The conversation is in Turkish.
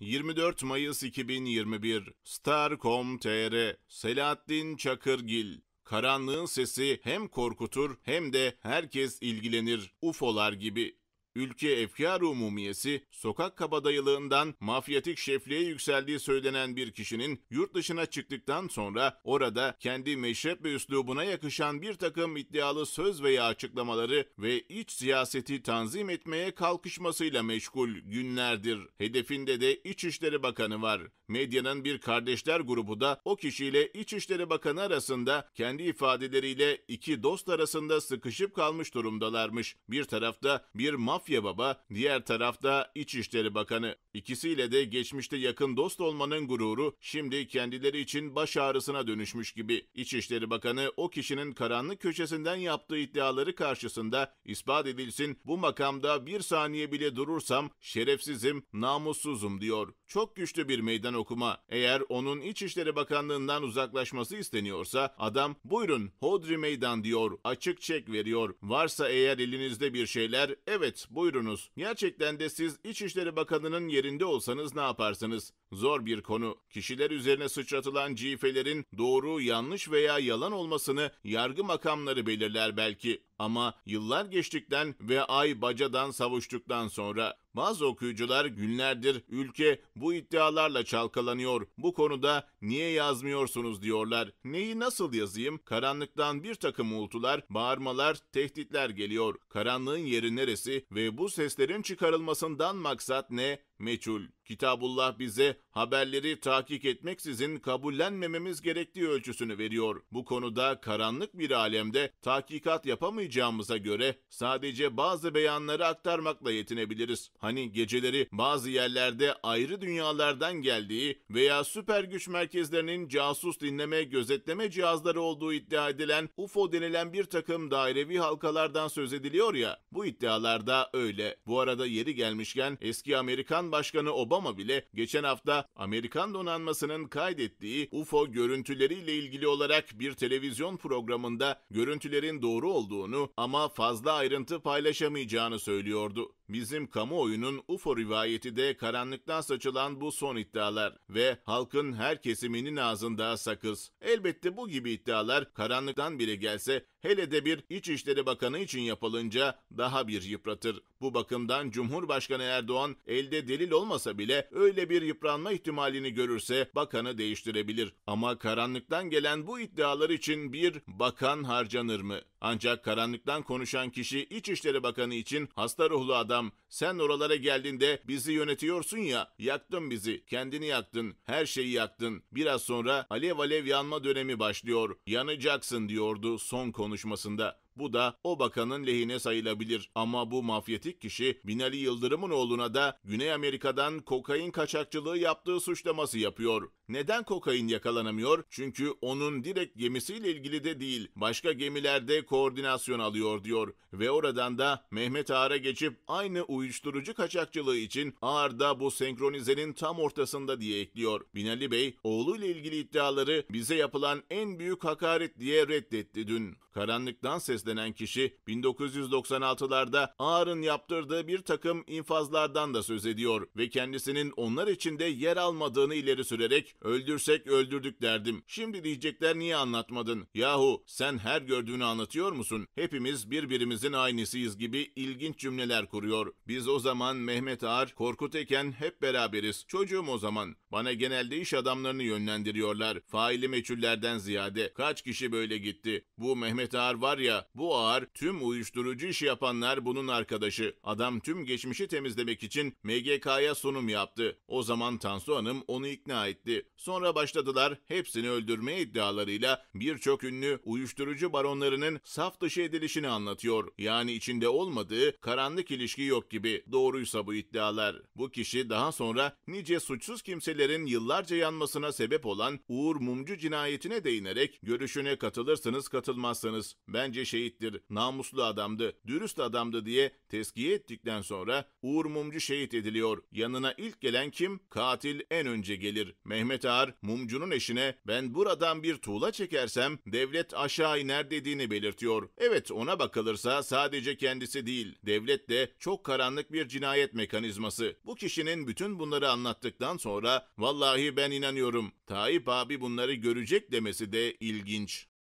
24 Mayıs 2021 Star.com.tr Selahattin Çakırgil Karanlığın sesi hem korkutur hem de herkes ilgilenir UFO'lar gibi. Ülke efkar umumiyesi sokak kabadayılığından mafyatik şefliğe yükseldiği söylenen bir kişinin yurt dışına çıktıktan sonra orada kendi meşrep ve üslubuna yakışan bir takım iddialı söz veya açıklamaları ve iç siyaseti tanzim etmeye kalkışmasıyla meşgul günlerdir. Hedefinde de İçişleri Bakanı var. Medyanın bir kardeşler grubu da o kişiyle İçişleri Bakanı arasında kendi ifadeleriyle iki dost arasında sıkışıp kalmış durumdalarmış. Bir tarafta bir mafya mafya baba, diğer tarafta İçişleri Bakanı. İkisiyle de geçmişte yakın dost olmanın gururu şimdi kendileri için baş ağrısına dönüşmüş gibi. İçişleri Bakanı o kişinin karanlık köşesinden yaptığı iddiaları karşısında ispat edilsin bu makamda bir saniye bile durursam şerefsizim, namussuzum diyor. Çok güçlü bir meydan okuma. Eğer onun İçişleri Bakanlığından uzaklaşması isteniyorsa adam buyurun hodri meydan diyor, açık çek veriyor. Varsa eğer elinizde bir şeyler evet Buyurunuz. Gerçekten de siz İçişleri Bakanı'nın yerinde olsanız ne yaparsınız? Zor bir konu. Kişiler üzerine sıçratılan cifelerin doğru, yanlış veya yalan olmasını yargı makamları belirler belki. Ama yıllar geçtikten ve ay bacadan savuştuktan sonra bazı okuyucular günlerdir ülke bu iddialarla çalkalanıyor. Bu konuda niye yazmıyorsunuz diyorlar. Neyi nasıl yazayım? Karanlıktan bir takım uğultular, bağırmalar, tehditler geliyor. Karanlığın yeri neresi ve bu seslerin çıkarılmasından maksat ne? meçhul. Kitabullah bize haberleri tahkik etmeksizin kabullenmememiz gerektiği ölçüsünü veriyor. Bu konuda karanlık bir alemde tahkikat yapamayacağımıza göre sadece bazı beyanları aktarmakla yetinebiliriz. Hani geceleri bazı yerlerde ayrı dünyalardan geldiği veya süper güç merkezlerinin casus dinleme gözetleme cihazları olduğu iddia edilen UFO denilen bir takım dairevi halkalardan söz ediliyor ya bu iddialarda öyle. Bu arada yeri gelmişken eski Amerikan Başkanı Obama bile geçen hafta Amerikan donanmasının kaydettiği UFO görüntüleriyle ilgili olarak bir televizyon programında görüntülerin doğru olduğunu ama fazla ayrıntı paylaşamayacağını söylüyordu. Bizim kamuoyunun UFO rivayeti de karanlıktan saçılan bu son iddialar ve halkın her kesiminin ağzında sakız. Elbette bu gibi iddialar karanlıktan bile gelse hele de bir İçişleri Bakanı için yapılınca daha bir yıpratır. Bu bakımdan Cumhurbaşkanı Erdoğan elde delil olmasa bile öyle bir yıpranma ihtimalini görürse bakanı değiştirebilir. Ama karanlıktan gelen bu iddialar için bir bakan harcanır mı? Ancak karanlıktan konuşan kişi İçişleri Bakanı için hasta ruhlu adam. Sen oralara geldiğinde bizi yönetiyorsun ya, yaktın bizi, kendini yaktın, her şeyi yaktın. Biraz sonra alev alev yanma dönemi başlıyor, yanacaksın diyordu son konuşmasında. Bu da o bakanın lehine sayılabilir. Ama bu mafyatik kişi Binali Yıldırım'ın oğluna da Güney Amerika'dan kokain kaçakçılığı yaptığı suçlaması yapıyor. Neden kokain yakalanamıyor? Çünkü onun direkt gemisiyle ilgili de değil, başka gemilerde koordinasyon alıyor diyor. Ve oradan da Mehmet Ağar'a geçip aynı uyuşturucu kaçakçılığı için Ağar da bu senkronizenin tam ortasında diye ekliyor. Binali Bey, oğluyla ilgili iddiaları bize yapılan en büyük hakaret diye reddetti dün. Karanlıktan sesler denen kişi 1996'larda Ağar'ın yaptırdığı bir takım infazlardan da söz ediyor ve kendisinin onlar içinde yer almadığını ileri sürerek öldürsek öldürdük derdim. Şimdi diyecekler niye anlatmadın? Yahu sen her gördüğünü anlatıyor musun? Hepimiz birbirimizin aynısıyız gibi ilginç cümleler kuruyor. Biz o zaman Mehmet Ağar, Korkut Eken hep beraberiz. Çocuğum o zaman. Bana genelde iş adamlarını yönlendiriyorlar. Faili meçhullerden ziyade. Kaç kişi böyle gitti? Bu Mehmet Ağar var ya, bu ağır tüm uyuşturucu iş yapanlar bunun arkadaşı. Adam tüm geçmişi temizlemek için MGK'ya sunum yaptı. O zaman Tansu Hanım onu ikna etti. Sonra başladılar hepsini öldürme iddialarıyla birçok ünlü uyuşturucu baronlarının saf dışı edilişini anlatıyor. Yani içinde olmadığı karanlık ilişki yok gibi. Doğruysa bu iddialar. Bu kişi daha sonra nice suçsuz kimselerin yıllarca yanmasına sebep olan Uğur Mumcu cinayetine değinerek görüşüne katılırsınız katılmazsınız. Bence şey şehittir, namuslu adamdı, dürüst adamdı diye tezkiye ettikten sonra Uğur Mumcu şehit ediliyor. Yanına ilk gelen kim? Katil en önce gelir. Mehmet Ağar, Mumcu'nun eşine ben buradan bir tuğla çekersem devlet aşağı iner dediğini belirtiyor. Evet ona bakılırsa sadece kendisi değil, devlet de çok karanlık bir cinayet mekanizması. Bu kişinin bütün bunları anlattıktan sonra vallahi ben inanıyorum. Tayyip abi bunları görecek demesi de ilginç.